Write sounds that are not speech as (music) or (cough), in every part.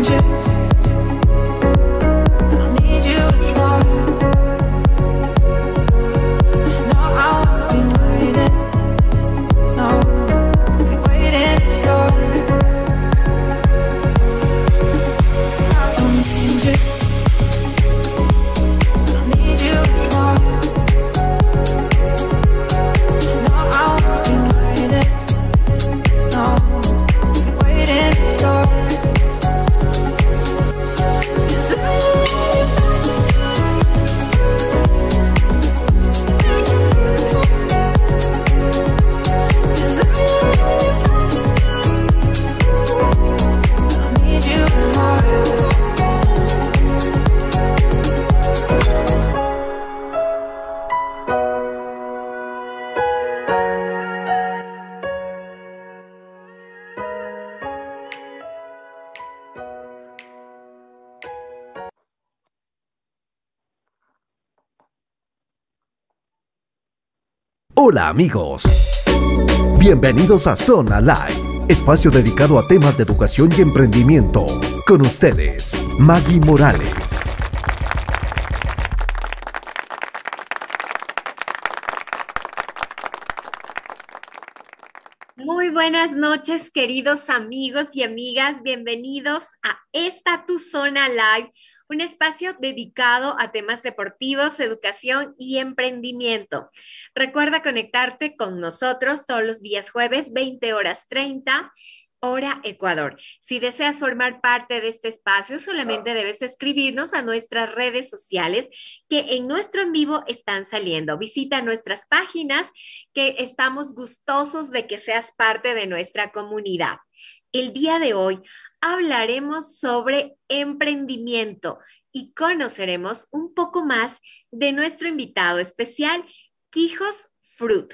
change Hola amigos. Bienvenidos a Zona Live, espacio dedicado a temas de educación y emprendimiento. Con ustedes, Maggie Morales. Muy buenas noches, queridos amigos y amigas. Bienvenidos a esta Tu Zona Live un espacio dedicado a temas deportivos, educación y emprendimiento. Recuerda conectarte con nosotros todos los días jueves, 20 horas 30. Hora Ecuador. Si deseas formar parte de este espacio, solamente debes escribirnos a nuestras redes sociales que en nuestro en vivo están saliendo. Visita nuestras páginas que estamos gustosos de que seas parte de nuestra comunidad. El día de hoy hablaremos sobre emprendimiento y conoceremos un poco más de nuestro invitado especial, Quijos Fruit.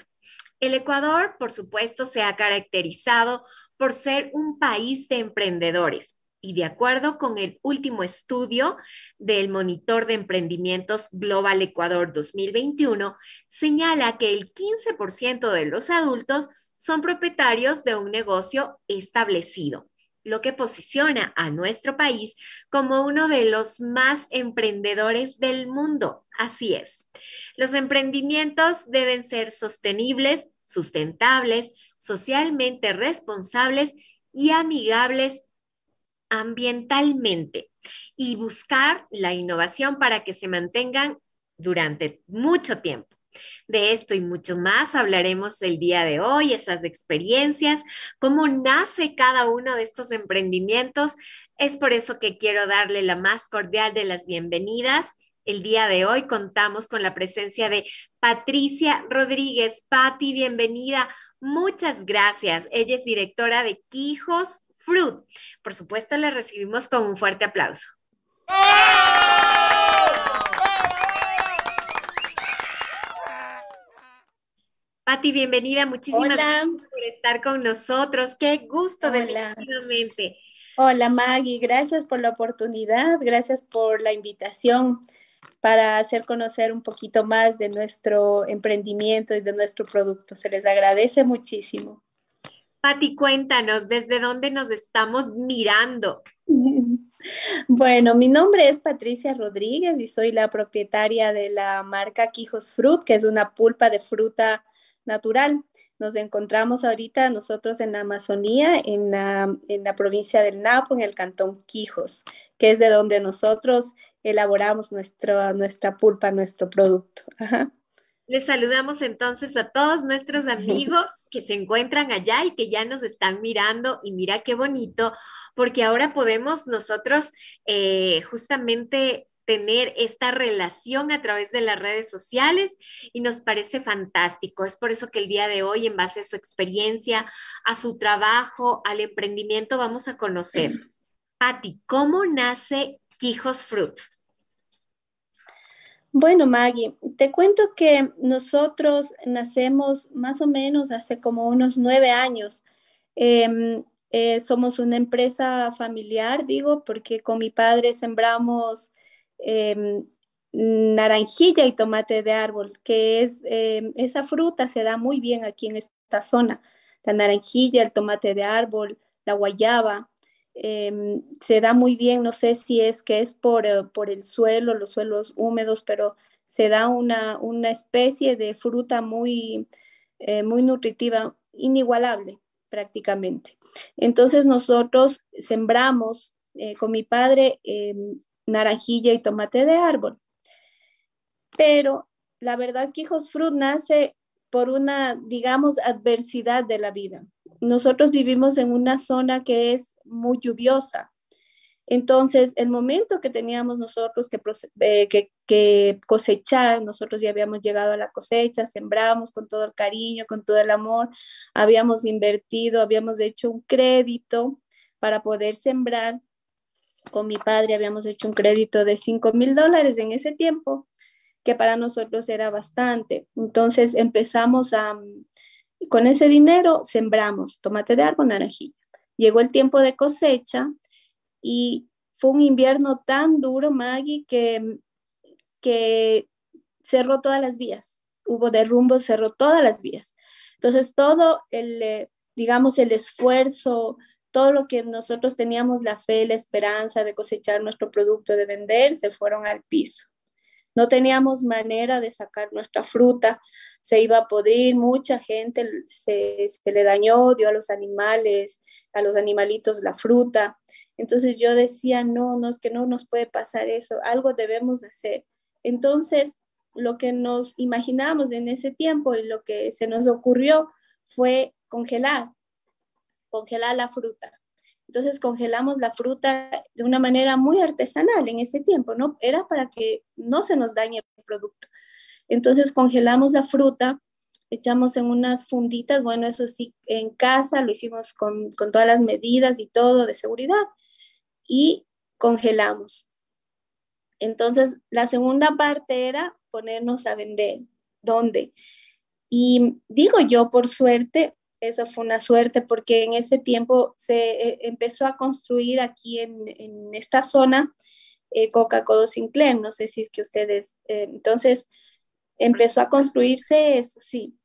El Ecuador, por supuesto, se ha caracterizado por ser un país de emprendedores. Y de acuerdo con el último estudio del Monitor de Emprendimientos Global Ecuador 2021, señala que el 15% de los adultos son propietarios de un negocio establecido, lo que posiciona a nuestro país como uno de los más emprendedores del mundo. Así es. Los emprendimientos deben ser sostenibles, sustentables, socialmente responsables y amigables ambientalmente y buscar la innovación para que se mantengan durante mucho tiempo. De esto y mucho más hablaremos el día de hoy, esas experiencias, cómo nace cada uno de estos emprendimientos. Es por eso que quiero darle la más cordial de las bienvenidas. El día de hoy contamos con la presencia de Patricia Rodríguez. Patti, bienvenida. Muchas gracias. Ella es directora de Quijos Fruit. Por supuesto, la recibimos con un fuerte aplauso. Patti, bienvenida. Muchísimas gracias por estar con nosotros. Qué gusto de Hola Maggie, gracias por la oportunidad, gracias por la invitación para hacer conocer un poquito más de nuestro emprendimiento y de nuestro producto. Se les agradece muchísimo. Pati, cuéntanos, ¿desde dónde nos estamos mirando? (laughs) Bueno, mi nombre es Patricia Rodríguez y soy la propietaria de la marca Quijos Fruit, que es una pulpa de fruta natural. Nos encontramos ahorita nosotros en la Amazonía, en la, provincia del Napo, en el cantón Quijos, que es de donde nosotros elaboramos nuestro, nuestra pulpa, nuestro producto. Les saludamos entonces a todos nuestros (laughs) amigos que se encuentran allá y que ya nos están mirando. Y mira qué bonito, porque ahora podemos nosotros eh, justamente tener esta relación a través de las redes sociales y nos parece fantástico. Es por eso que el día de hoy, en base a su experiencia, a su trabajo, al emprendimiento, vamos a conocer. Patti, ¿cómo nace Quijos Fruit? Bueno, Maggie, te cuento que nosotros nacemos más o menos hace como unos nueve años. Em, eh, somos una empresa familiar, digo, porque con mi padre sembramos Em, naranjilla y tomate de árbol, que es em, esa fruta se da muy bien aquí en esta zona. La naranjilla, el tomate de árbol, la guayaba, em, se da muy bien, no sé si es que es eh, por, el suelo, los suelos húmedos, pero se da una, una especie de fruta muy, eh, muy nutritiva, inigualable prácticamente. Entonces nosotros sembramos eh, con mi padre naranjilla y tomate de árbol. Pero la verdad que Hijos Fruit nace por una, digamos, adversidad de la vida. Nosotros vivimos en una zona que es muy lluviosa. Entonces, el momento que teníamos nosotros eh, que, cosechar, nosotros ya habíamos llegado a la cosecha, sembramos con todo el cariño, con todo el amor, habíamos invertido, habíamos hecho un crédito para poder sembrar, con mi padre habíamos hecho un crédito de 5 mil dólares en ese tiempo, que para nosotros era bastante. Entonces empezamos a, con ese dinero, sembramos tomate de árbol, naranjilla. Llegó el tiempo de cosecha y fue un invierno tan duro, Maggie, que, que cerró todas las vías. Hubo derrumbos, cerró todas las vías. Entonces todo el, eh, digamos, el esfuerzo, todo lo que nosotros teníamos la fe, la esperanza de cosechar nuestro producto, de vender, se fueron al piso. No teníamos manera de sacar nuestra fruta, se iba a podrir, mucha gente se, le dañó, dio a los animales, a los animalitos la fruta. Entonces yo decía, no, no, es que no nos puede pasar eso, algo debemos hacer. Entonces, lo que nos imaginamos en ese tiempo y lo que se nos ocurrió fue congelar, congelar la fruta. Entonces congelamos la fruta de una manera muy artesanal en ese tiempo, ¿no? Era para que no se nos dañe el producto. Entonces congelamos la fruta, echamos en unas funditas, bueno, eso sí, en casa lo hicimos con, con todas las medidas y todo de seguridad, y congelamos. Entonces, la segunda parte era ponernos a vender. ¿Dónde? Y digo yo, por suerte, esa fue una suerte porque en ese tiempo se eh, empezó a construir aquí en, esta zona eh, Coca-Cola Sinclair, no sé si es que ustedes, eh, entonces empezó a construirse eso, sí,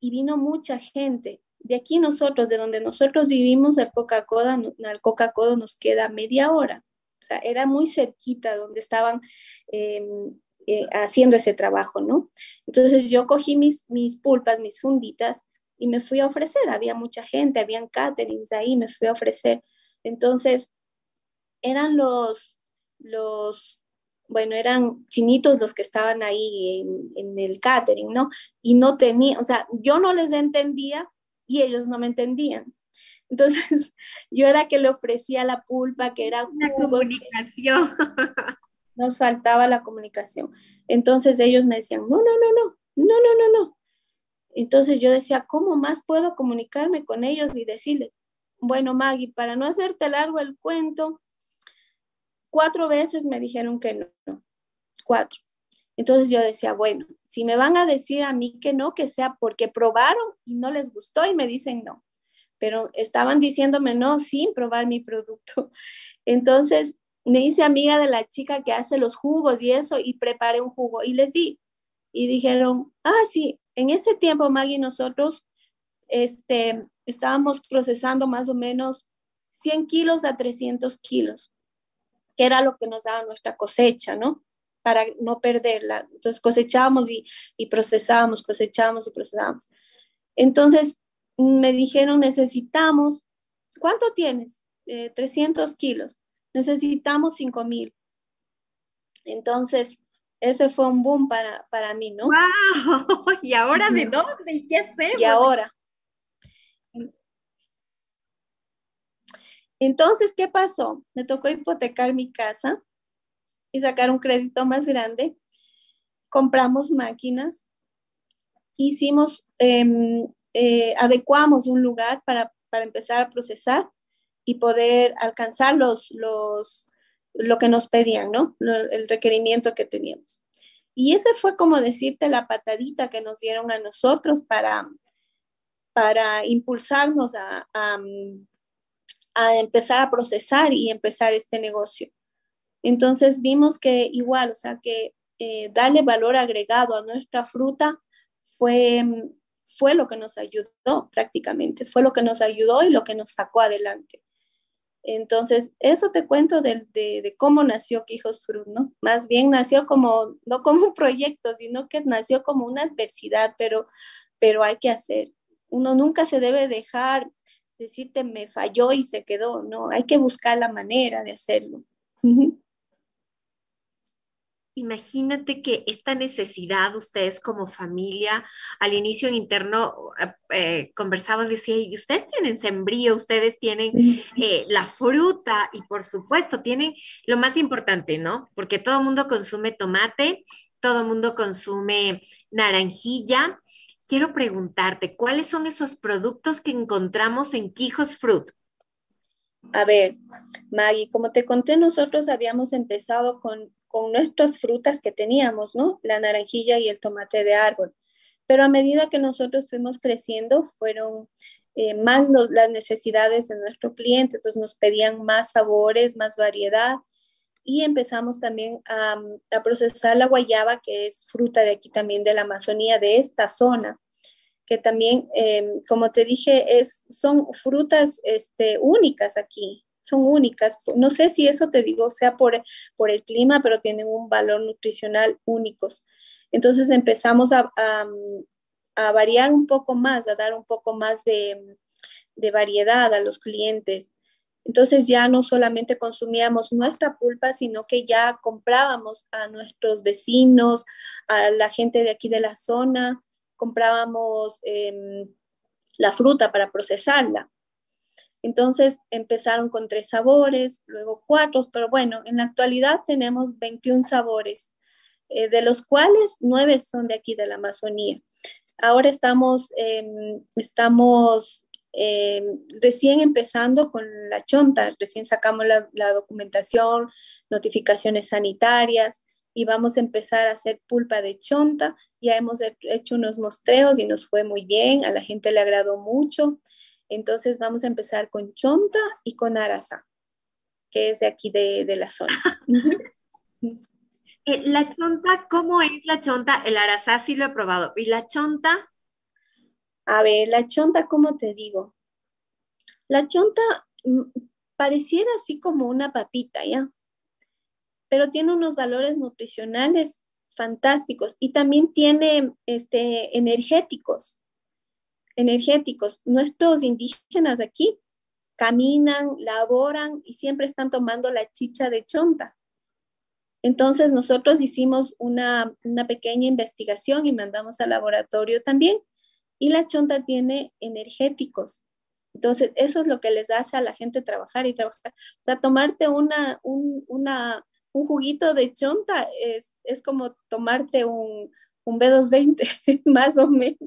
y vino mucha gente. De aquí nosotros, de donde nosotros vivimos, al Coca-Cola, al Coca nos queda media hora. O sea, era muy cerquita donde estaban em, haciendo ese trabajo, ¿no? Entonces yo cogí mis, mis pulpas, mis funditas, y me fui a ofrecer. Había mucha gente, habían caterings ahí, me fui a ofrecer. Entonces, eran los, los bueno, eran chinitos los que estaban ahí en, en el catering, ¿no? Y no tenía, o sea, yo no les entendía y ellos no me entendían. Entonces, (laughs) yo era que le ofrecía la pulpa, que era una comunicación. Nos faltaba la comunicación. Entonces ellos me decían, no, no, no, no, no, no, no, no. Entonces yo decía, ¿cómo más puedo comunicarme con ellos y decirles? Bueno, Maggie, para no hacerte largo el cuento, cuatro veces me dijeron que no, cuatro. Entonces yo decía, bueno, si me van a decir a mí que no, que sea porque probaron y no les gustó y me dicen no, pero estaban diciéndome no sin probar mi producto. (laughs) Entonces me hice amiga de la chica que hace los jugos y eso y preparé un jugo y les di. Y dijeron, ah, sí, en ese tiempo, Maggie, nosotros este, estábamos procesando más o menos 100 kilos a 300 kilos, que era lo que nos daba nuestra cosecha, ¿no? Para no perderla. Entonces cosechábamos y, y procesábamos, cosechábamos y procesábamos. Entonces me dijeron, necesitamos, ¿cuánto tienes? 300 eh, kilos, necesitamos 5 mil. Entonces ese fue un boom para, mí, ¿no? ¡Wow! (laughs) ¿Y ahora de dónde? ¿Y qué hacemos? Y ahora. Entonces, ¿qué pasó? Me tocó hipotecar mi casa y sacar un crédito más grande. Compramos máquinas, hicimos, em, eh, adecuamos un lugar para, empezar a procesar y poder alcanzar los lo que nos pedían, ¿no? El requerimiento que teníamos. Y ese fue como decirte la patadita que nos dieron a nosotros para, para impulsarnos a, a, empezar a procesar y empezar este negocio. Entonces vimos que igual, o sea, que eh, darle valor agregado a nuestra fruta fue, fue lo que nos ayudó prácticamente, fue lo que nos ayudó y lo que nos sacó adelante. Entonces, eso te cuento de, cómo nació Quijos Fruit, ¿no? Más bien nació como, no como un proyecto, sino que nació como una adversidad, pero, pero hay que hacer. Uno nunca se debe dejar decirte me falló y se quedó, ¿no? Hay que buscar la manera de hacerlo imagínate que esta necesidad, ustedes como familia, al inicio en interno ah, eh, conversaban, decía, y ustedes tienen sembrío, ustedes tienen eh, la fruta y por supuesto tienen lo más importante, ¿no? Porque todo el mundo consume tomate, todo el mundo consume naranjilla. Quiero preguntarte, ¿cuáles son esos productos que encontramos en Quijos Fruit? A ver, Maggie, como te conté, nosotros habíamos empezado con con nuestras frutas que teníamos, ¿no? La naranjilla y el tomate de árbol. Pero a medida que nosotros fuimos creciendo, fueron eh, más las necesidades de nuestro cliente, entonces nos pedían más sabores, más variedad. Y empezamos también a, procesar la guayaba, que es fruta de aquí también de la Amazonía, de esta zona que también, eh, como te dije, es, son frutas este, únicas aquí son únicas. No sé si eso te digo sea por, por el clima, pero tienen un valor nutricional únicos. Entonces empezamos a, variar un poco más, a dar un poco más de, variedad a los clientes. Entonces ya no solamente consumíamos nuestra pulpa, sino que ya comprábamos a nuestros vecinos, a la gente de aquí de la zona, comprábamos em, la fruta para procesarla. Entonces empezaron con tres sabores, luego cuatro, pero bueno, en la actualidad tenemos 21 sabores, eh, de los cuales nueve son de aquí, de la Amazonía. Ahora estamos, em, estamos em, recién empezando con la chonta, recién sacamos la, documentación, notificaciones sanitarias y vamos a empezar a hacer pulpa de chonta. Ya hemos hecho unos mostreos y nos fue muy bien, a la gente le agradó mucho. Entonces vamos a empezar con Chonta y con arasá, que es de aquí de, la zona. (laughs) Eh, la chonta, ¿cómo es la chonta? El arasá sí lo he probado. ¿Y la chonta? A ver, la chonta, ¿cómo te digo? La chonta mm, pareciera así como una papita, ¿ya? Pero tiene unos valores nutricionales fantásticos y también tiene este, energéticos energéticos. Nuestros indígenas aquí caminan, laboran y siempre están tomando la chicha de chonta. Entonces nosotros hicimos una, pequeña investigación y mandamos al laboratorio también. Y la chonta tiene energéticos. Entonces, eso es lo que les hace a la gente trabajar y trabajar. O sea, tomarte una, un, una, un juguito de chonta es, como tomarte un, un B220, (laughs) más o menos.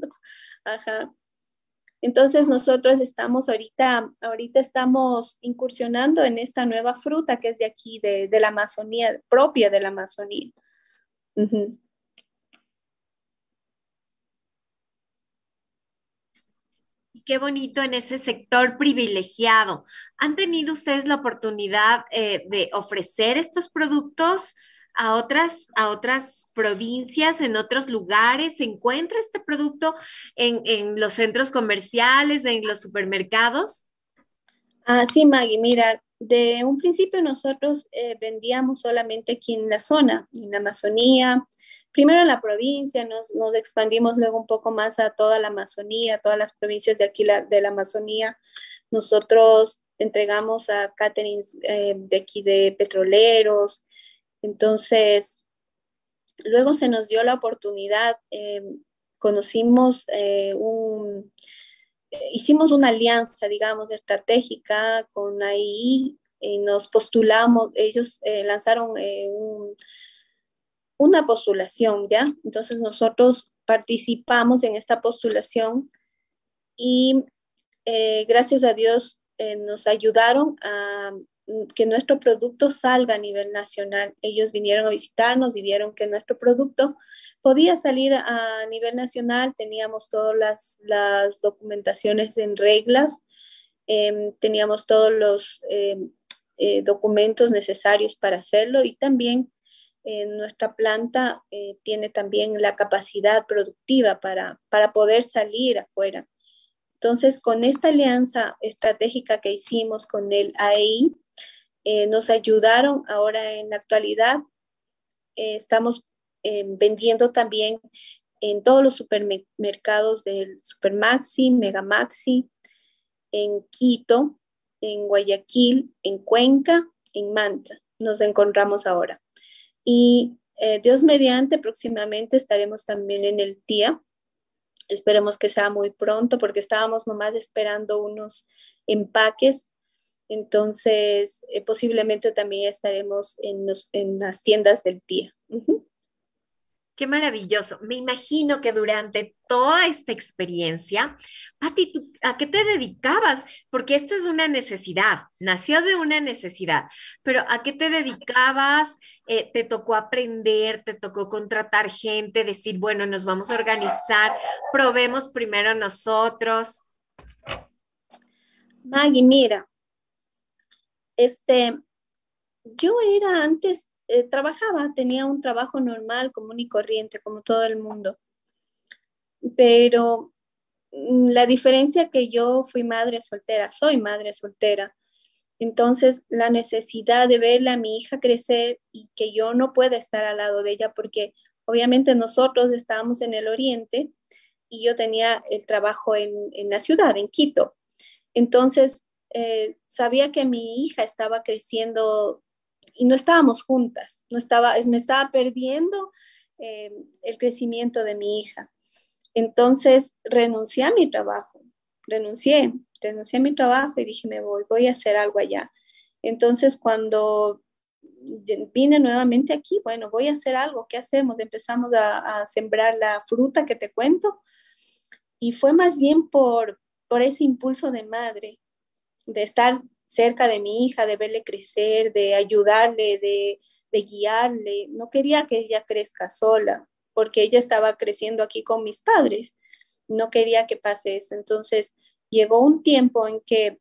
Ajá. Entonces nosotros estamos ahorita, ahorita estamos incursionando en esta nueva fruta que es de aquí, de, la Amazonía, propia de la Amazonía. qué bonito en ese sector privilegiado. ¿Han tenido ustedes la oportunidad eh, de ofrecer estos productos a otras, a otras provincias, en otros lugares? ¿Se encuentra este producto en, los centros comerciales, en los supermercados? Ah, sí, Maggie, mira, de un principio nosotros eh, vendíamos solamente aquí en la zona, en la Amazonía, primero en la provincia, nos, expandimos luego un poco más a toda la Amazonía, todas las provincias de aquí de la Amazonía. Nosotros entregamos a Catherine eh, de aquí de petroleros, entonces, luego se nos dio la oportunidad, eh, conocimos eh, un, eh, hicimos una alianza, digamos, estratégica con AI y nos postulamos, ellos lanzaron una postulación, ¿ya? Entonces nosotros participamos en esta postulación y gracias a Dios nos ayudaron a que nuestro producto salga a nivel nacional. Ellos vinieron a visitarnos y vieron que nuestro producto podía salir a nivel nacional. Teníamos todas las, documentaciones en reglas, em, teníamos todos los em, eh, documentos necesarios para hacerlo y también eh, nuestra planta eh, tiene también la capacidad productiva para, para poder salir afuera. Entonces, con esta alianza estratégica que hicimos con el AEI, eh, nos ayudaron. Ahora en la actualidad eh, estamos eh, vendiendo también en todos los supermercados del Supermaxi, Megamaxi, en Quito, en Guayaquil, en Cuenca, en Manta. Nos encontramos ahora. Y Dios mediante, próximamente estaremos también en el TIA, esperemos que sea muy pronto porque estábamos nomás esperando unos empaques entonces, eh, posiblemente también estaremos en, las tiendas del día. Qué maravilloso. Me imagino que durante toda esta experiencia, Pati, ¿a qué te dedicabas? Porque esto es una necesidad, nació de una necesidad, pero ¿a qué te dedicabas? Eh, ¿Te tocó aprender? ¿Te tocó contratar gente? Decir, bueno, nos vamos a organizar, probemos primero nosotros. Maggie, mira, este, yo era antes, eh, trabajaba, tenía un trabajo normal, común y corriente, como todo el mundo. Pero mm, la diferencia que yo fui madre soltera, soy madre soltera. Entonces, la necesidad de ver a mi hija crecer y que yo no pueda estar al lado de ella, porque obviamente nosotros estábamos en el oriente y yo tenía el trabajo en, en la ciudad, en Quito. Entonces, eh, sabía que mi hija estaba creciendo y no estábamos juntas, no estaba, me estaba perdiendo eh, el crecimiento de mi hija. Entonces renuncié a mi trabajo, renuncié, renuncié a mi trabajo y dije, me voy, voy a hacer algo allá. Entonces cuando vine nuevamente aquí, bueno, voy a hacer algo, ¿qué hacemos? Empezamos a, sembrar la fruta que te cuento y fue más bien por, por ese impulso de madre, de estar cerca de mi hija, de verle crecer, de ayudarle, de, guiarle. No quería que ella crezca sola, porque ella estaba creciendo aquí con mis padres. No quería que pase eso. Entonces llegó un tiempo en que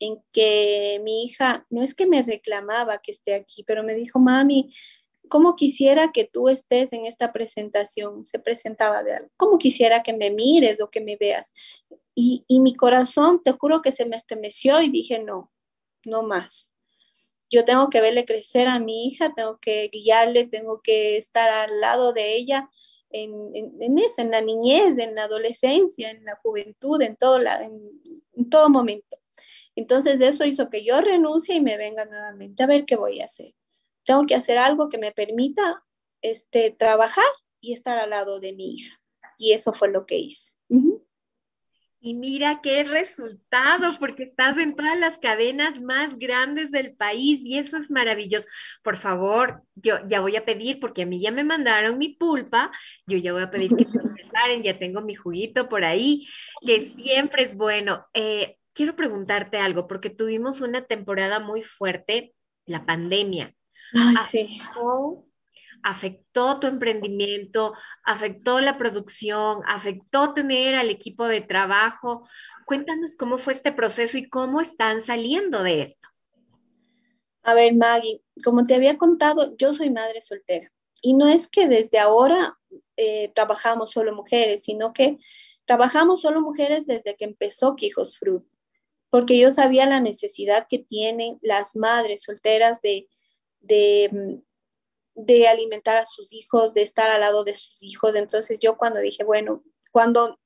en que mi hija, no es que me reclamaba que esté aquí, pero me dijo, mami, ¿cómo quisiera que tú estés en esta presentación? Se presentaba de algo. ¿Cómo quisiera que me mires o que me veas? Y, mi corazón, te juro que se me estremeció y dije, no, no más. Yo tengo que verle crecer a mi hija, tengo que guiarle, tengo que estar al lado de ella en, en, eso, en la niñez, en la adolescencia, en la juventud, en todo, la, en, todo momento. Entonces eso hizo que yo renuncie y me venga nuevamente a ver qué voy a hacer. Tengo que hacer algo que me permita este, trabajar y estar al lado de mi hija. Y eso fue lo que hice. Y mira qué resultado, porque estás en todas las cadenas más grandes del país y eso es maravilloso. Por favor, yo ya voy a pedir, porque a mí ya me mandaron mi pulpa, yo ya voy a pedir que se (laughs) preparen, ya tengo mi juguito por ahí, que siempre es bueno. Eh, quiero preguntarte algo, porque tuvimos una temporada muy fuerte, la pandemia. Ay, ah, sí afectó tu emprendimiento, afectó la producción, afectó tener al equipo de trabajo. Cuéntanos cómo fue este proceso y cómo están saliendo de esto. A ver, Maggie, como te había contado, yo soy madre soltera y no es que desde ahora eh, trabajamos solo mujeres, sino que trabajamos solo mujeres desde que empezó Quijos Fruit, porque yo sabía la necesidad que tienen las madres solteras de, de mm, de alimentar a sus hijos, de estar al lado de sus hijos. Entonces yo cuando dije, bueno, cuando,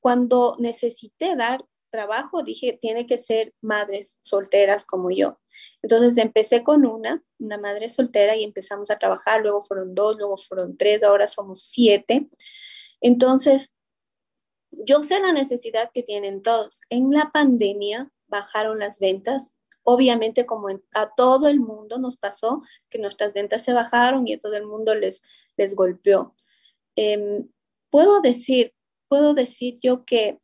cuando necesité dar trabajo, dije, tiene que ser madres solteras como yo. Entonces empecé con una, una madre soltera, y empezamos a trabajar, luego fueron dos, luego fueron tres, ahora somos siete. Entonces, yo sé la necesidad que tienen todos. En la pandemia bajaron las ventas, Obviamente, como a todo el mundo nos pasó, que nuestras ventas se bajaron y a todo el mundo les, les golpeó. Em, puedo decir, puedo decir yo que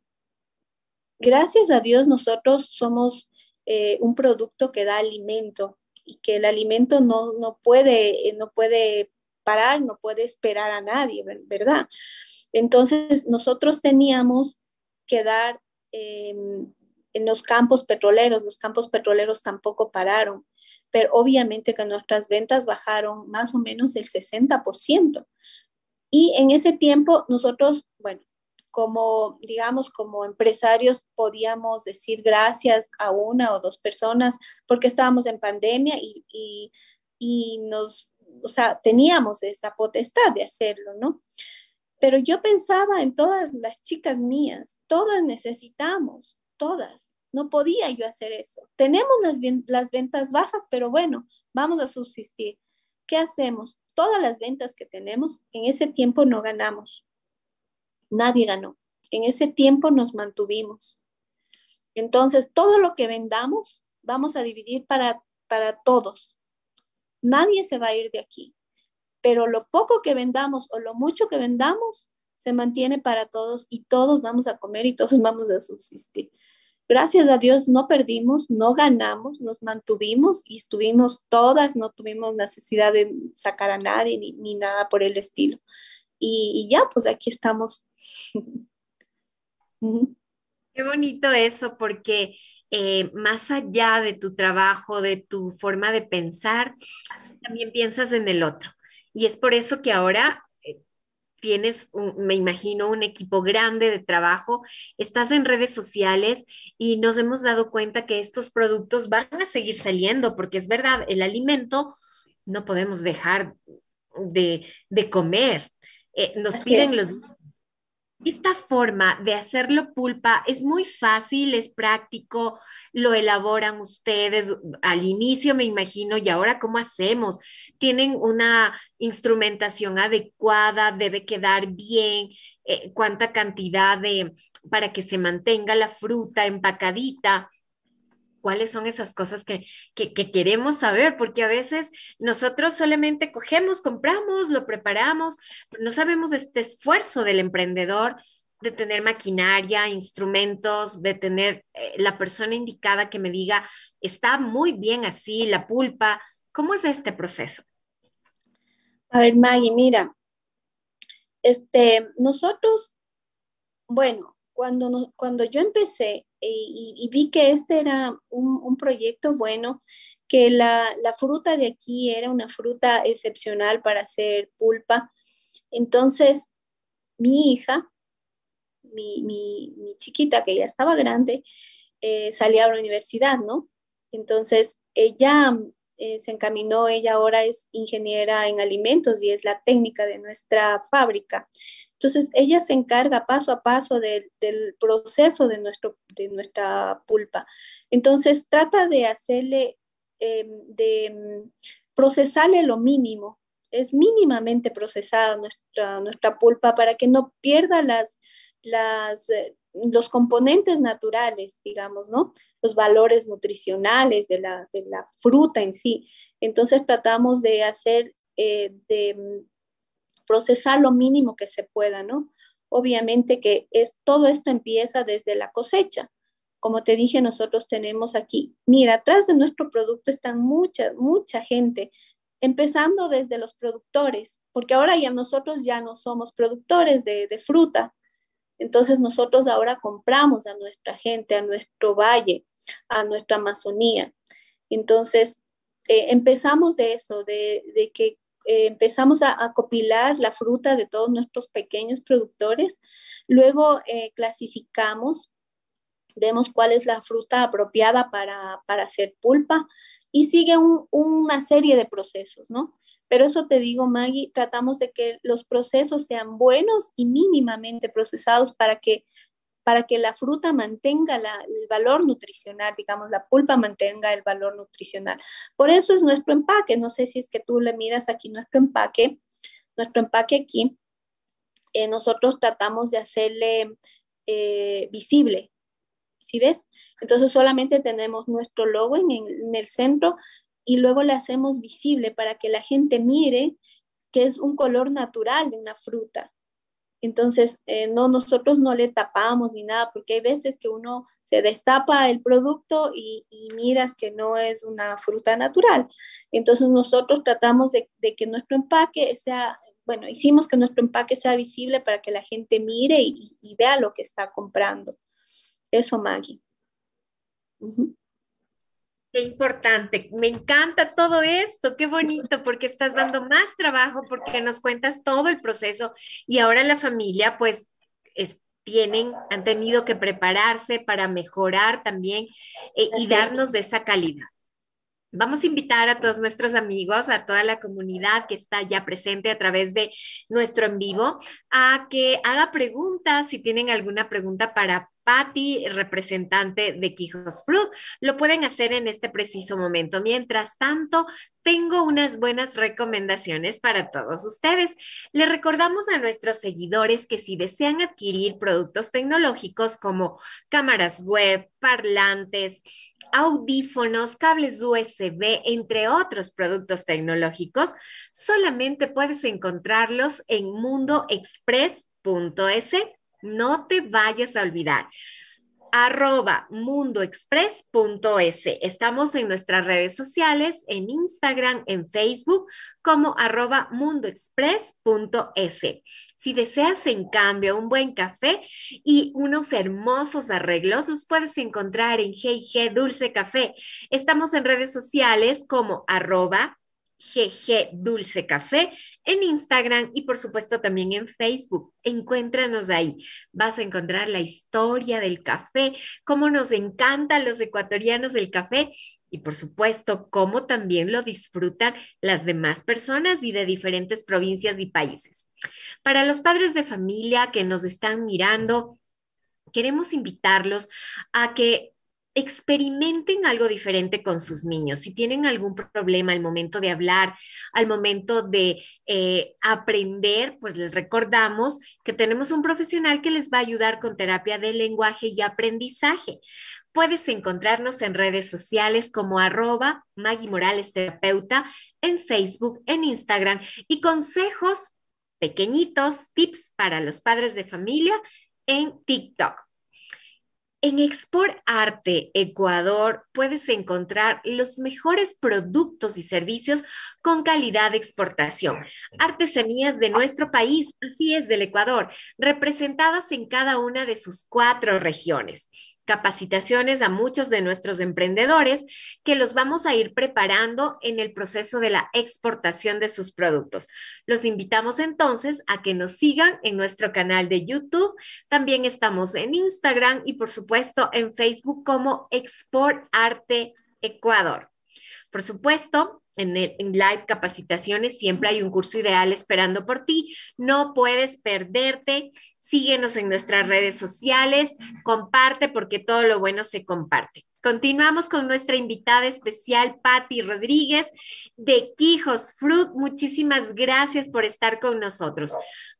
gracias a Dios nosotros somos eh, un producto que da alimento y que el alimento no, puede, eh, no puede parar, no puede esperar a nadie, ¿verdad? Entonces nosotros teníamos que dar em, en los campos petroleros, los campos petroleros tampoco pararon, pero obviamente que nuestras ventas bajaron más o menos el 60%. Y en ese tiempo nosotros, bueno, como, digamos, como empresarios podíamos decir gracias a una o dos personas porque estábamos en pandemia y, y, nos, o sea, teníamos esa potestad de hacerlo, ¿no? Pero yo pensaba en todas las chicas mías, todas necesitamos, todas. No podía yo hacer eso. Tenemos las, ventas bajas, pero bueno, vamos a subsistir. ¿Qué hacemos? Todas las ventas que tenemos, en ese tiempo no ganamos. Nadie ganó. En ese tiempo nos mantuvimos. Entonces, todo lo que vendamos, vamos a dividir para, para todos. Nadie se va a ir de aquí, pero lo poco que vendamos o lo mucho que vendamos, se mantiene para todos y todos vamos a comer y todos (laughs) vamos a subsistir. Gracias a Dios no perdimos, no ganamos, nos mantuvimos y estuvimos todas, no tuvimos necesidad de sacar a nadie ni, ni nada por el estilo. Y, ya, pues aquí estamos. (laughs) Qué bonito eso, porque eh, más allá de tu trabajo, de tu forma de pensar, también piensas en el otro. Y es por eso que ahora tienes, me imagino, un equipo grande de trabajo, estás en redes sociales y nos hemos dado cuenta que estos productos van a seguir saliendo, porque es verdad, el alimento no podemos dejar de, de comer. Eh, nos piden los esta forma de hacerlo pulpa es muy fácil, es práctico, lo elaboran ustedes al inicio, me imagino, y ahora cómo hacemos. Tienen una instrumentación adecuada, debe quedar bien, eh, cuánta cantidad de, para que se mantenga la fruta empacadita cuáles son esas cosas que, que, queremos saber, porque a veces nosotros solamente cogemos, compramos, lo preparamos, no sabemos este esfuerzo del emprendedor de tener maquinaria, instrumentos, de tener eh, la persona indicada que me diga, está muy bien así, la pulpa. ¿Cómo es este proceso? A ver, Maggie, mira, este, nosotros, bueno, cuando, cuando yo empecé eh, y, vi que este era un, proyecto bueno, que la, la, fruta de aquí era una fruta excepcional para hacer pulpa, entonces mi hija, mi, mi, mi chiquita, que ya estaba grande, eh, salía a la universidad, ¿no? Entonces ella eh, se encaminó, ella ahora es ingeniera en alimentos y es la técnica de nuestra fábrica. Entonces, ella se encarga paso a paso del proceso de, nuestro, de nuestra pulpa. Entonces, trata de hacerle, em, de em, procesarle lo mínimo. Es mínimamente procesada nuestra, nuestra pulpa para que no pierda las, las, eh, los componentes naturales, digamos, ¿no? Los valores nutricionales de la, de la fruta en sí. Entonces, tratamos de hacer, eh, de em, procesar lo mínimo que se pueda, ¿no? Obviamente que es, todo esto empieza desde la cosecha. Como te dije, nosotros tenemos aquí, mira, atrás de nuestro producto están mucha, mucha gente, empezando desde los productores, porque ahora ya nosotros ya no somos productores de, fruta, entonces nosotros ahora compramos a nuestra gente, a nuestro valle, a nuestra Amazonía. Entonces eh, empezamos de eso, de, que eh, empezamos a, a, copilar la fruta de todos nuestros pequeños productores, luego eh, clasificamos, vemos cuál es la fruta apropiada para, hacer pulpa y sigue una serie de procesos, ¿no? Pero eso te digo, Maggie, tratamos de que los procesos sean buenos y mínimamente procesados para que para que la fruta mantenga el valor nutricional, digamos, la pulpa mantenga el valor nutricional. Por eso es nuestro empaque. No sé si es que tú le miras aquí nuestro empaque, nuestro empaque aquí. Eh, nosotros tratamos de hacerle eh, visible, ¿sí ves? Entonces solamente tenemos nuestro logo en el centro y luego le hacemos visible para que la gente mire que es un color natural de una fruta. Entonces, eh, no, nosotros no le tapamos ni nada, porque hay veces que uno se destapa el producto y, miras que no es una fruta natural. Entonces, nosotros tratamos de, que nuestro empaque sea, bueno, hicimos que nuestro empaque sea visible para que la gente mire y, vea lo que está comprando. Eso, Maggie importante. Me encanta todo esto. Qué bonito, porque estás dando más trabajo, porque nos cuentas todo el proceso. Y ahora la familia, pues, tienen, han tenido que prepararse para mejorar también eh, y darnos de esa calidad. Vamos a invitar a todos nuestros amigos, a toda la comunidad que está ya presente a través de nuestro en vivo, a que haga preguntas, si tienen alguna pregunta para Patti, representante de Quijos Fruit. Lo pueden hacer en este preciso momento. Mientras tanto, tengo unas buenas recomendaciones para todos ustedes. Les recordamos a nuestros seguidores que si desean adquirir productos tecnológicos como cámaras web, parlantes, audífonos, cables USB, entre otros productos tecnológicos, solamente puedes encontrarlos en mundoexpress.es no te vayas a olvidar arroba mundoexpress.es. Estamos en nuestras redes sociales, en Instagram, en Facebook, como arroba mundoexpress.es. Si deseas, en cambio, un buen café y unos hermosos arreglos, los puedes encontrar en GIG Dulce Café. Estamos en redes sociales como arroba GG Dulce Café en Instagram y por supuesto también en Facebook. Encuéntranos ahí. Vas a encontrar la historia del café, cómo nos encantan los ecuatorianos el café y por supuesto cómo también lo disfrutan las demás personas y de diferentes provincias y países. Para los padres de familia que nos están mirando, queremos invitarlos a que experimenten algo diferente con sus niños. Si tienen algún problema al momento de hablar, al momento de eh, aprender, pues les recordamos que tenemos un profesional que les va a ayudar con terapia de lenguaje y aprendizaje. Puedes encontrarnos en redes sociales como arroba Maggie Morales Terapeuta, en Facebook, en Instagram y consejos pequeñitos, tips para los padres de familia en TikTok. En Export Arte Ecuador puedes encontrar los mejores productos y servicios con calidad de exportación. Artesanías de nuestro país, así es del Ecuador, representadas en cada una de sus cuatro regiones capacitaciones a muchos de nuestros emprendedores que los vamos a ir preparando en el proceso de la exportación de sus productos. Los invitamos entonces a que nos sigan en nuestro canal de YouTube. También estamos en Instagram y por supuesto en Facebook como Export Arte Ecuador. Por supuesto, en, live capacitaciones, siempre hay un curso ideal esperando por ti. No puedes perderte. Síguenos en nuestras redes sociales, comparte porque todo lo bueno se comparte. Continuamos con nuestra invitada especial, Patti Rodríguez de Quijos Fruit. Muchísimas gracias por estar con nosotros.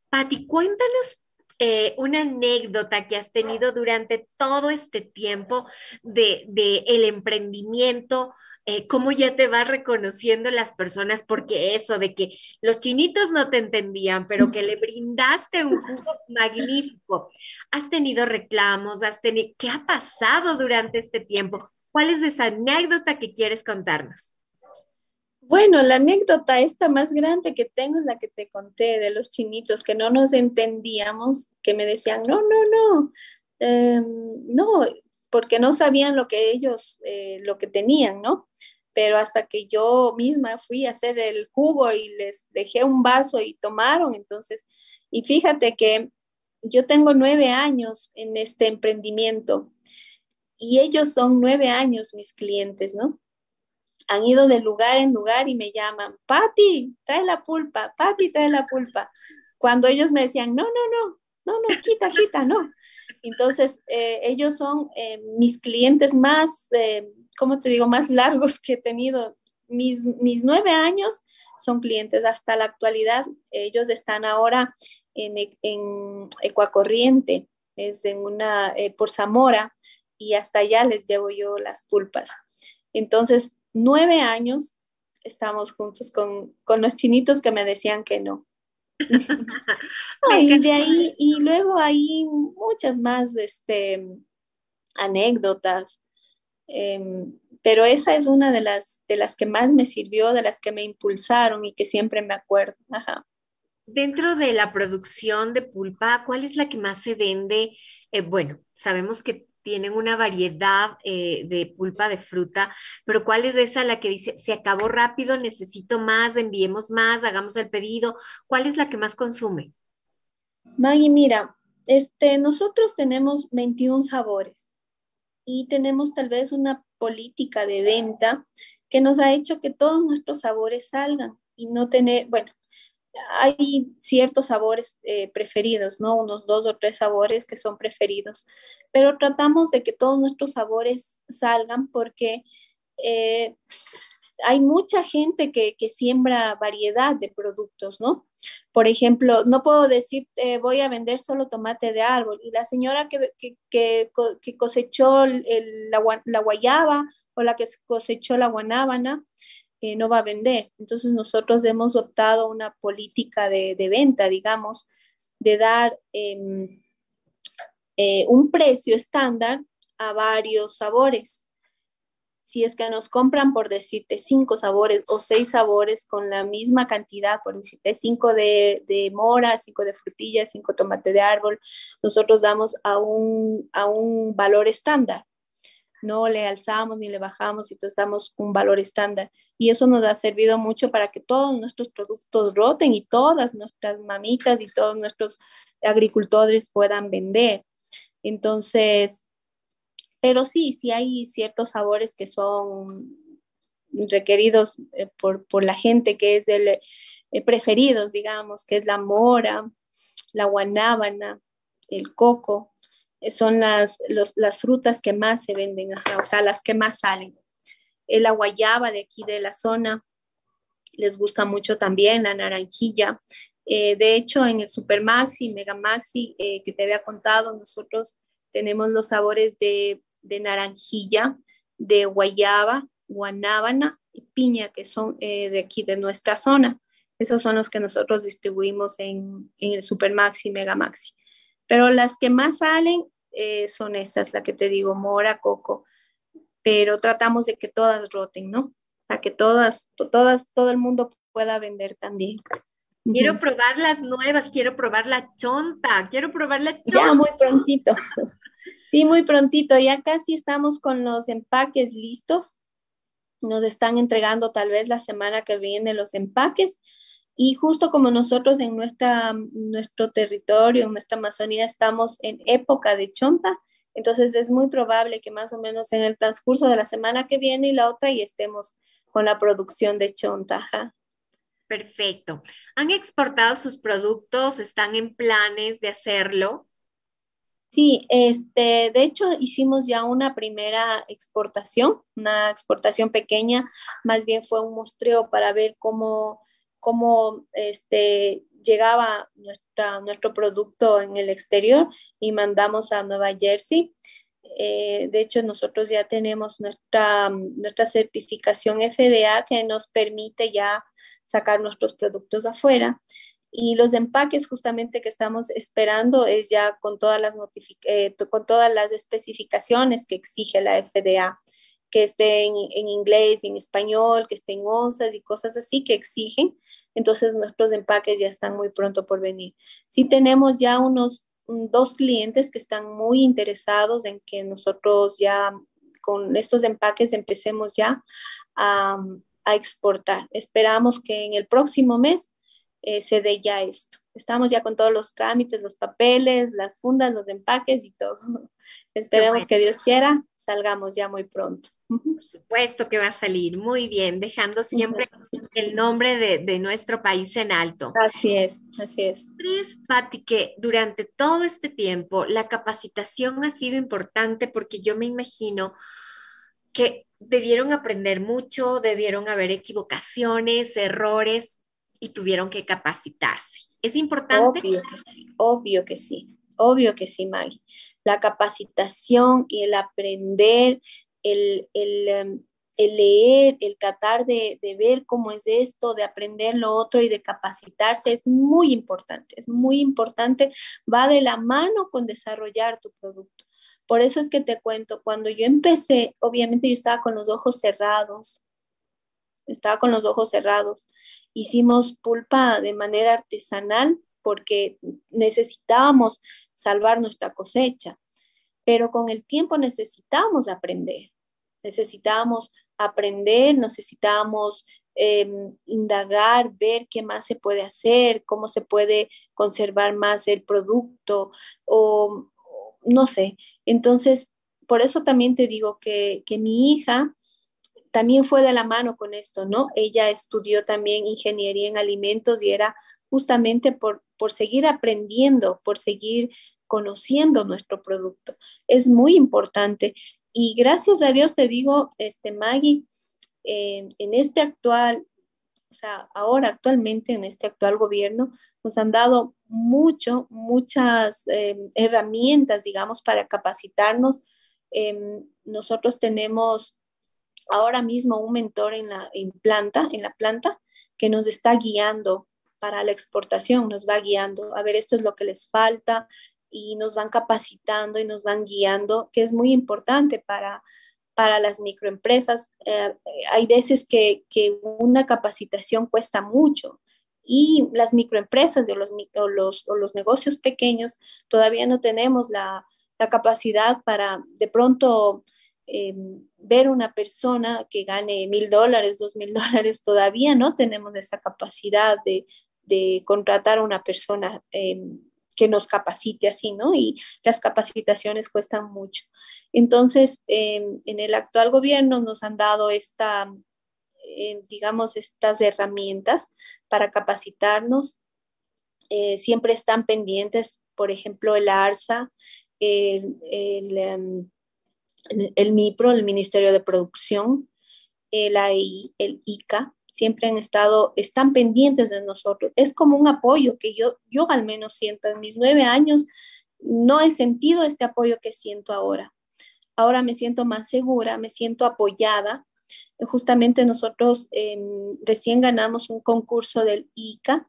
Patti, cuéntanos eh, una anécdota que has tenido durante todo este tiempo de, de el emprendimiento eh, cómo ya te vas reconociendo las personas, porque eso de que los chinitos no te entendían, pero que le brindaste un jugo (laughs) magnífico. Has tenido reclamos, has tenido, ¿qué ha pasado durante este tiempo? ¿Cuál es esa anécdota que quieres contarnos? Bueno, la anécdota esta más grande que tengo es la que te conté de los chinitos, que no nos entendíamos, que me decían, no, no, no, em, no, porque no sabían lo que ellos, eh, lo que tenían, ¿no? Pero hasta que yo misma fui a hacer el jugo y les dejé un vaso y tomaron, entonces, y fíjate que yo tengo nueve años en este emprendimiento y ellos son nueve años mis clientes, ¿no? Han ido de lugar en lugar y me llaman, ¡Pati, trae la pulpa, ¡Pati, trae la pulpa. Cuando ellos me decían, no, no, no, no, no, quita, quita, no. Entonces, eh, ellos son eh, mis clientes más, eh, ¿cómo te digo?, más largos que he tenido. Mis, nueve años son clientes hasta la actualidad. Ellos están ahora en, en Ecuacorriente, es en una, por Zamora, y hasta allá les llevo yo las pulpas. Entonces, nueve años estamos juntos con los chinitos que me decían que no. (laughs) y de ahí, y luego hay muchas más este, anécdotas, em, pero esa es una de las, de las que más me sirvió, de las que me impulsaron y que siempre me acuerdo. Dentro de la producción de pulpa, ¿cuál es la que más se vende? Eh, bueno, sabemos que tienen una variedad eh, de pulpa de fruta, pero ¿cuál es esa la que dice, se acabó rápido, necesito más, enviemos más, hagamos el pedido? ¿Cuál es la que más consume? Maggie, mira, este, nosotros tenemos 21 sabores y tenemos tal vez una política de venta que nos ha hecho que todos nuestros sabores salgan y no tener, bueno, hay ciertos sabores eh, preferidos, ¿no? Unos dos o tres sabores que son preferidos, pero tratamos de que todos nuestros sabores salgan porque eh, hay mucha gente que, siembra variedad de productos, ¿no? Por ejemplo, no puedo decir, eh, voy a vender solo tomate de árbol. Y la señora que, que, cosechó la guayaba o la que cosechó la guanábana, eh, no va a vender. Entonces nosotros hemos optado una política de, venta, digamos, de dar em, eh, un precio estándar a varios sabores. Si es que nos compran, por decirte, cinco sabores o seis sabores con la misma cantidad, por decirte, cinco de, de mora, cinco de frutilla, cinco tomate de árbol, nosotros damos a un valor estándar no le alzamos ni le bajamos, entonces damos un valor estándar. Y eso nos ha servido mucho para que todos nuestros productos roten y todas nuestras mamitas y todos nuestros agricultores puedan vender. Entonces, pero sí, sí hay ciertos sabores que son requeridos eh, por, la gente, que es el eh, preferidos, digamos, que es la mora, la guanábana, el coco, son las, las frutas que más se venden, o sea, las que más salen. el guayaba de aquí de la zona, les gusta mucho también, la naranjilla. Eh, de hecho, en el Supermaxi, Mega Maxi, eh, que te había contado, nosotros tenemos los sabores de, naranjilla, de guayaba, guanábana y piña, que son eh, de aquí, de nuestra zona. Esos son los que nosotros distribuimos en, en el Supermaxi, Maxi. Pero las que más salen eh, son estas, la que te digo, mora, coco, pero tratamos de que todas roten, ¿no? Para que todas, todas, todo el mundo pueda vender también. Quiero probar las nuevas, quiero probar la chonta, quiero probar la chonta. Ya muy prontito. Sí, muy prontito. Ya casi estamos con los empaques listos. Nos están entregando tal vez la semana que viene los empaques y justo como nosotros en nuestra, nuestro territorio, en nuestra Amazonía, estamos en época de chonta, entonces es muy probable que más o menos en el transcurso de la semana que viene y la otra y estemos con la producción de chonta. Perfecto. ¿Han exportado sus productos? ¿Están en planes de hacerlo? Sí, este, de hecho hicimos ya una primera exportación, una exportación pequeña, más bien fue un mostreo para ver cómo cómo este, llegaba nuestra, nuestro producto en el exterior y mandamos a Nueva Jersey. Eh, de hecho, nosotros ya tenemos nuestra, nuestra certificación FDA que nos permite ya sacar nuestros productos afuera. Y los empaques justamente que estamos esperando es ya con todas las, eh, con todas las especificaciones que exige la FDA que esté en, en inglés, en español, que estén en onzas y cosas así que exigen. Entonces nuestros empaques ya están muy pronto por venir. Sí tenemos ya unos dos clientes que están muy interesados en que nosotros ya con estos empaques empecemos ya a, exportar. Esperamos que en el próximo mes eh, se dé ya esto. Estamos ya con todos los trámites, los papeles, las fundas, los empaques y todo. (laughs) Esperemos que Dios quiera, salgamos ya muy pronto. Por supuesto que va a salir, muy bien, dejando siempre el nombre de, nuestro país en alto. Así es, así es. ¿Crees, Patti, que durante todo este tiempo la capacitación ha sido importante? Porque yo me imagino que debieron aprender mucho, debieron haber equivocaciones, errores y tuvieron que capacitarse. ¿Es importante? Obvio que sí, obvio que sí, obvio que sí, La capacitación y el aprender Em, el, leer, el tratar de, de, ver cómo es esto, de aprender lo otro y de capacitarse es muy importante, es muy importante, va de la mano con desarrollar tu producto. Por eso es que te cuento, cuando yo empecé, obviamente yo estaba con los ojos cerrados, estaba con los ojos cerrados. Hicimos pulpa de manera artesanal porque necesitábamos salvar nuestra cosecha, pero con el tiempo necesitábamos aprender necesitábamos aprender, necesitábamos em, indagar, ver qué más se puede hacer, cómo se puede conservar más el producto o no sé. Entonces, por eso también te digo que, mi hija también fue de la mano con esto, ¿no? Ella estudió también ingeniería en alimentos y era justamente por, por seguir aprendiendo, por seguir conociendo nuestro producto. Es muy importante y gracias a Dios te digo, este, Maggie, eh, en este actual, o sea, ahora actualmente en este actual gobierno, nos han dado mucho, muchas eh, herramientas, digamos, para capacitarnos. Em, nosotros tenemos ahora mismo un mentor en la planta, en la planta, que nos está guiando para la exportación, nos va guiando. A ver, esto es lo que les falta, y nos van capacitando y nos van guiando, que es muy importante para, para las microempresas. Eh, hay veces que, que, una capacitación cuesta mucho y las microempresas o los, los, o los negocios pequeños todavía no tenemos la, la capacidad para de pronto eh, ver una persona que gane mil dólares, dos mil dólares, todavía no tenemos esa capacidad de, de contratar a una persona. Eh, que nos capacite así, ¿no? Y las capacitaciones cuestan mucho. Entonces, em, en el actual gobierno nos han dado esta, em, digamos, estas herramientas para capacitarnos. Eh, siempre están pendientes, por ejemplo, el ARSA, el, MIPRO, em, el Ministerio de Producción, el, el ICA, siempre han estado, están pendientes de nosotros. Es como un apoyo que yo, yo al menos siento. En mis nueve años no he sentido este apoyo que siento ahora. Ahora me siento más segura, me siento apoyada. Justamente nosotros em, recién ganamos un concurso del ICA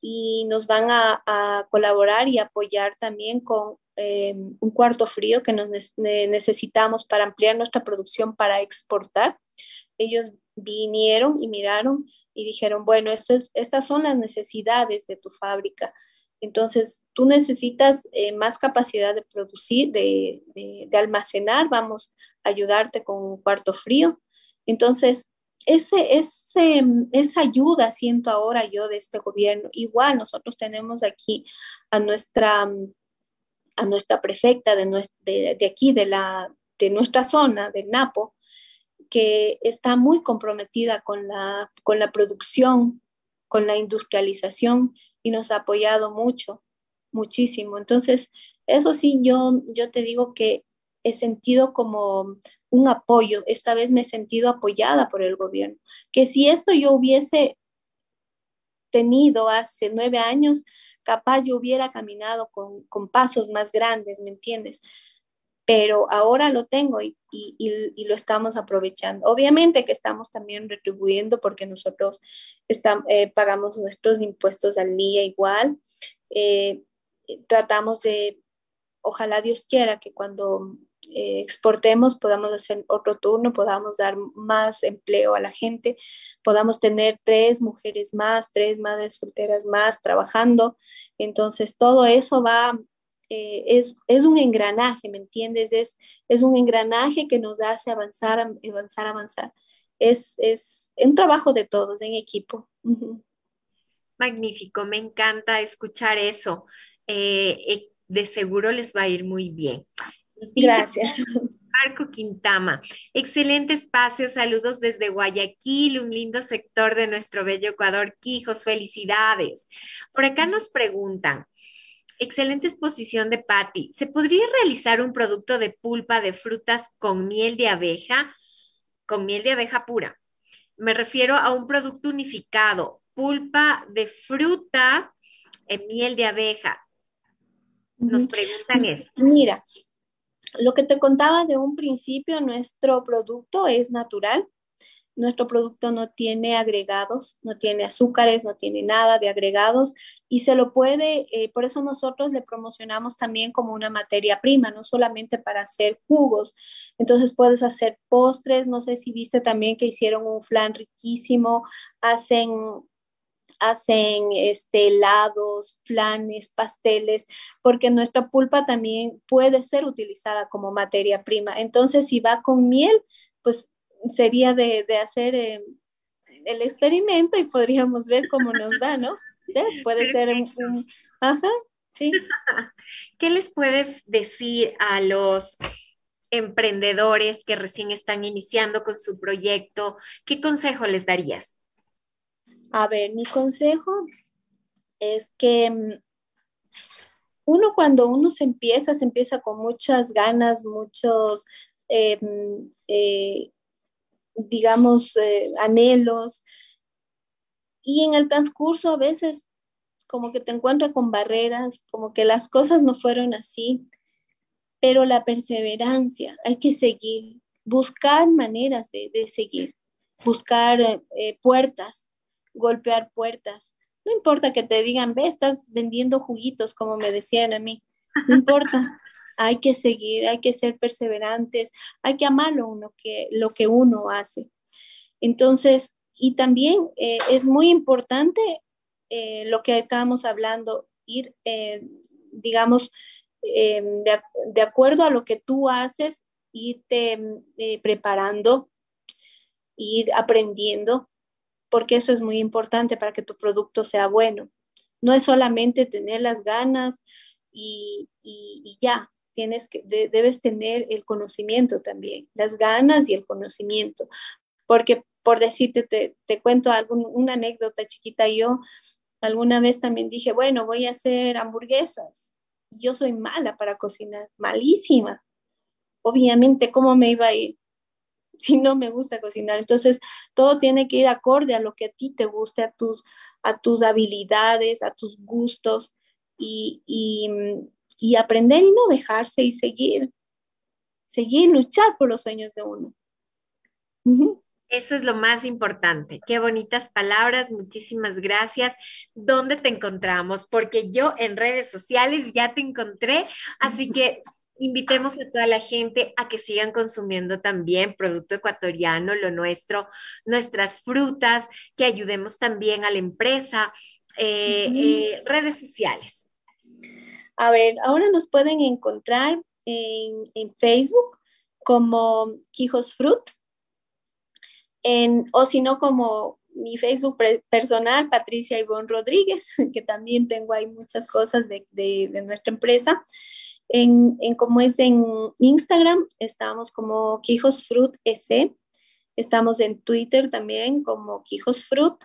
y nos van a, colaborar y apoyar también con em, un cuarto frío que nos necesitamos para ampliar nuestra producción para exportar. Ellos vinieron y miraron y dijeron, bueno, esto es, estas son las necesidades de tu fábrica. Entonces, tú necesitas eh, más capacidad de producir, de, de, almacenar, vamos a ayudarte con un cuarto frío. Entonces, ese, ese, esa ayuda siento ahora yo de este gobierno. Igual nosotros tenemos aquí a nuestra, a nuestra prefecta de, de, de aquí, de, la, de nuestra zona, del Napo, que está muy comprometida con la, con la producción, con la industrialización y nos ha apoyado mucho, muchísimo. Entonces, eso sí, yo, yo te digo que he sentido como un apoyo, esta vez me he sentido apoyada por el gobierno, que si esto yo hubiese tenido hace nueve años, capaz yo hubiera caminado con, con pasos más grandes, ¿me entiendes? pero ahora lo tengo y, lo estamos aprovechando. Obviamente que estamos también retribuyendo porque nosotros eh, pagamos nuestros impuestos al día igual. Eh, tratamos de, ojalá Dios quiera que cuando eh, exportemos podamos hacer otro turno, podamos dar más empleo a la gente, podamos tener tres mujeres más, tres madres solteras más trabajando. Entonces todo eso va eh, es, un engranaje, ¿me entiendes? Es, es un engranaje que nos hace avanzar, avanzar, avanzar. Es, un trabajo de todos, en equipo. Magnífico, me encanta escuchar eso. Eh, eh, de seguro les va a ir muy bien. Gracias. (laughs) Marco Quintama. Excelente espacio, saludos desde Guayaquil, un lindo sector de nuestro bello Ecuador, Quijos, felicidades. Por acá nos preguntan, Excelente exposición de Patti. ¿Se podría realizar un producto de pulpa de frutas con miel de abeja, con miel de abeja pura? Me refiero a un producto unificado, pulpa de fruta, en eh, miel de abeja. Nos preguntan eso. Mira, lo que te contaba de un principio, nuestro producto es natural, nuestro producto no tiene agregados, no tiene azúcares, no tiene nada de agregados y se lo puede, eh, por eso nosotros le promocionamos también como una materia prima, no solamente para hacer jugos. Entonces puedes hacer postres, no sé si viste también que hicieron un flan riquísimo, hacen hacen este, helados, flanes, pasteles, porque nuestra pulpa también puede ser utilizada como materia prima. Entonces, si va con miel, pues sería de, hacer eh, el experimento y podríamos ver cómo nos va, ¿no? Puede ser Ajá, sí. (laughs) ¿Qué les puedes decir a los emprendedores que recién están iniciando con su proyecto? ¿Qué consejo les darías? A ver, mi consejo es que mm, uno cuando uno se empieza, se empieza con muchas ganas, muchos eh, mm, eh, digamos, eh, anhelos. Y en el transcurso a veces como que te encuentras con barreras, como que las cosas no fueron así, pero la perseverancia, hay que seguir, buscar maneras de, seguir, buscar eh, eh, puertas, golpear puertas. No importa que te digan, ve, estás vendiendo juguitos, como me decían a mí, no importa. (laughs) hay que seguir, hay que ser perseverantes, hay que amar lo, uno que, lo que uno hace. Entonces, y también eh, es muy importante eh, lo que estábamos hablando, ir, eh, digamos, em, de, acuerdo a lo que tú haces, irte preparando, ir aprendiendo, porque eso es muy importante para que tu producto sea bueno. No es solamente tener las ganas y ya, tienes que, debes tener el conocimiento también, las ganas y el conocimiento. Porque, por decirte, te, cuento una anécdota chiquita, yo alguna vez también dije, bueno, voy a hacer hamburguesas. Yo soy mala para cocinar, malísima. Obviamente, ¿cómo me iba a ir? (laughs) si no me gusta cocinar. Entonces, todo tiene que ir acorde a lo que a ti te guste, a tus, a tus habilidades, a tus gustos. y, mm, y aprender y no dejarse y seguir, seguir, luchar por los sueños de uno. Eso es lo más importante. Qué bonitas palabras, muchísimas gracias. ¿Dónde te encontramos? Porque yo en redes sociales ya te encontré, así que (laughs) invitemos a toda la gente a que sigan consumiendo también producto ecuatoriano, lo nuestro, nuestras frutas, que ayudemos también a la empresa, eh, eh, redes sociales. A ver, ahora nos pueden encontrar en, Facebook como Quijos Fruit, en, o si no como mi Facebook personal, Patricia Ivonne Rodríguez, (laughs) que también tengo ahí muchas cosas de, nuestra empresa. En, en, como es en Instagram, estamos como Quijos Fruit S. Estamos en Twitter también como Quijos Fruit,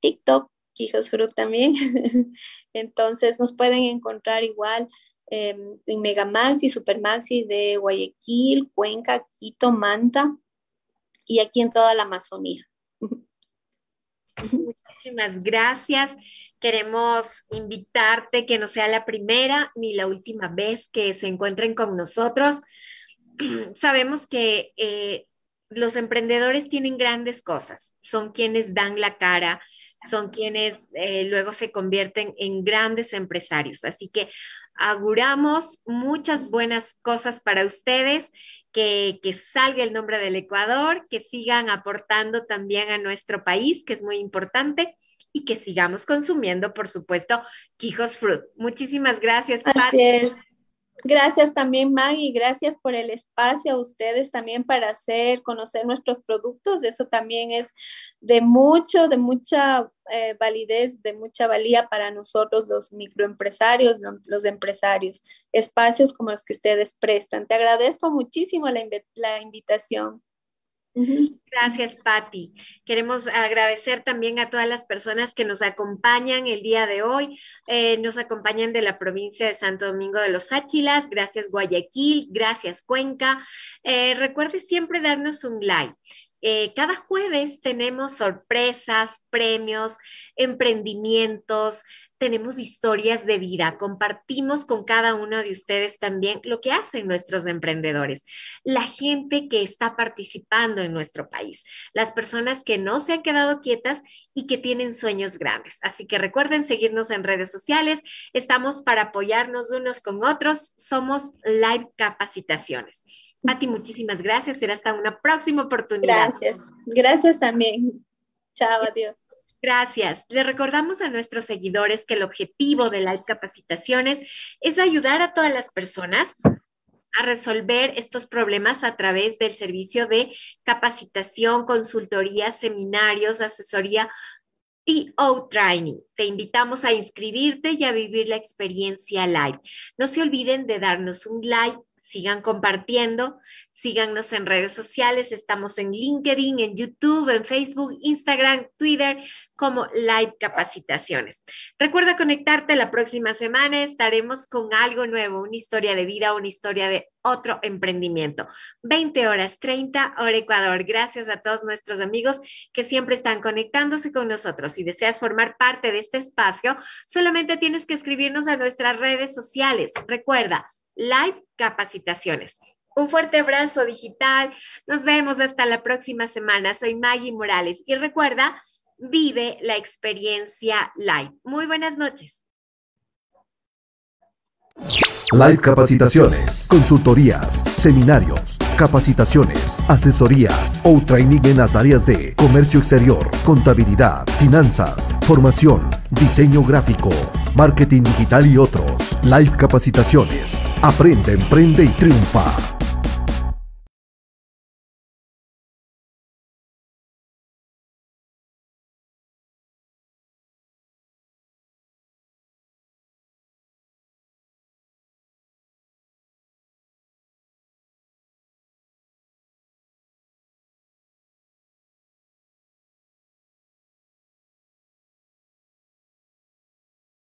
TikTok Quijos Fruit también. (laughs) Entonces nos pueden encontrar igual Mega em, en Super Supermaxi de Guayaquil, Cuenca, Quito, Manta y aquí en toda la Amazonía. (laughs) Muchísimas gracias. Queremos invitarte que no sea la primera ni la última vez que se encuentren con nosotros. (clears throat) Sabemos que eh, los emprendedores tienen grandes cosas, son quienes dan la cara, son quienes eh, luego se convierten en grandes empresarios. Así que auguramos muchas buenas cosas para ustedes, que, salga el nombre del Ecuador, que sigan aportando también a nuestro país, que es muy importante, y que sigamos consumiendo, por supuesto, Quijos Fruit. Muchísimas gracias, Pati. Gracias también, Maggie. Gracias por el espacio a ustedes también para hacer conocer nuestros productos. Eso también es de mucho, de mucha eh, validez, de mucha valía para nosotros los microempresarios, los empresarios, espacios como los que ustedes prestan. Te agradezco muchísimo la, la invitación. Gracias, Patti. Queremos agradecer también a todas las personas que nos acompañan el día de hoy. Eh, nos acompañan de la provincia de Santo Domingo de los Áchilas. Gracias, Guayaquil. Gracias, Cuenca. Eh, recuerde siempre darnos un like. Eh, cada jueves tenemos sorpresas, premios, emprendimientos, tenemos historias de vida, compartimos con cada uno de ustedes también lo que hacen nuestros emprendedores, la gente que está participando en nuestro país, las personas que no se han quedado quietas y que tienen sueños grandes. Así que recuerden seguirnos en redes sociales, estamos para apoyarnos unos con otros, somos Live Capacitaciones. Pati, muchísimas gracias. Será hasta una próxima oportunidad. Gracias. Gracias también. Chao, adiós. Gracias. Le recordamos a nuestros seguidores que el objetivo de Live Capacitaciones es ayudar a todas las personas a resolver estos problemas a través del servicio de capacitación, consultoría, seminarios, asesoría PO Training. Te invitamos a inscribirte y a vivir la experiencia live. No se olviden de darnos un like sigan compartiendo, síganos en redes sociales, estamos en LinkedIn, en YouTube, en Facebook, Instagram, Twitter, como Live Capacitaciones. Recuerda conectarte la próxima semana, estaremos con algo nuevo, una historia de vida, una historia de otro emprendimiento. 20 horas 30 hora Ecuador. Gracias a todos nuestros amigos que siempre están conectándose con nosotros. Si deseas formar parte de este espacio, solamente tienes que escribirnos a nuestras redes sociales. Recuerda, Live Capacitaciones. Un fuerte abrazo digital. Nos vemos hasta la próxima semana. Soy Maggie Morales y recuerda, vive la experiencia live. Muy buenas noches. Live capacitaciones, consultorías, seminarios, capacitaciones, asesoría o training en las áreas de comercio exterior, contabilidad, finanzas, formación, diseño gráfico, marketing digital y otros. Live capacitaciones. Aprende, emprende y triunfa.